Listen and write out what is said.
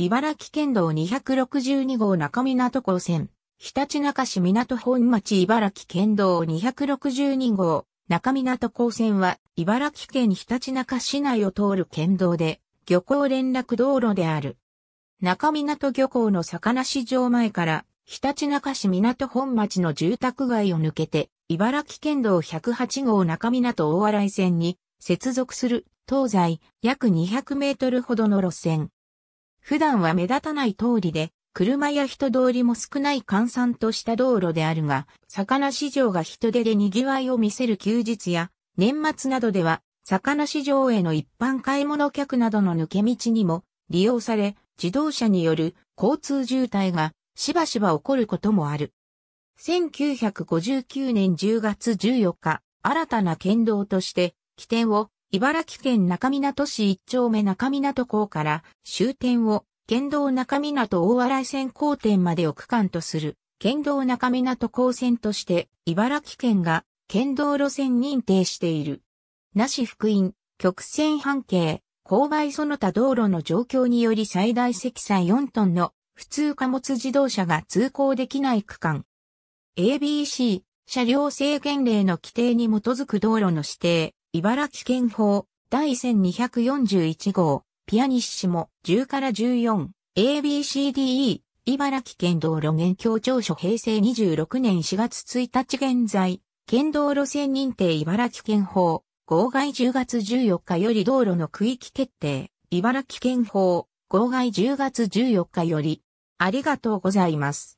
茨城県道262号中港港線、ひたちなか市港本町茨城県道262号中港港線は茨城県ひたちなか市内を通る県道で漁港連絡道路である。中港漁港の魚市場前からひたちなか市港本町の住宅街を抜けて茨城県道108号中港大洗線に接続する東西約200メートルほどの路線。普段は目立たない通りで、車や人通りも少ない閑散とした道路であるが、魚市場が人手で賑わいを見せる休日や、年末などでは、魚市場への一般買い物客などの抜け道にも利用され、自動車による交通渋滞がしばしば起こることもある。1959年10月14日、新たな県道として起点を茨城県中港市一丁目中港港から終点を県道中港大洗線交点までを区間とする県道中港港線として茨城県が県道路線認定している。那市福音、曲線半径、勾配その他道路の状況により最大積載4トンの普通貨物自動車が通行できない区間。ABC、車両制限令の規定に基づく道路の指定、茨城県法、第1241号、ピアニッシモ、10から14、ABCDE、茨城県道路現況調書平成26年4月1日現在、県道路線認定茨城県法、号外10月14日より道路の区域決定、茨城県法、号外10月14日より、ありがとうございます。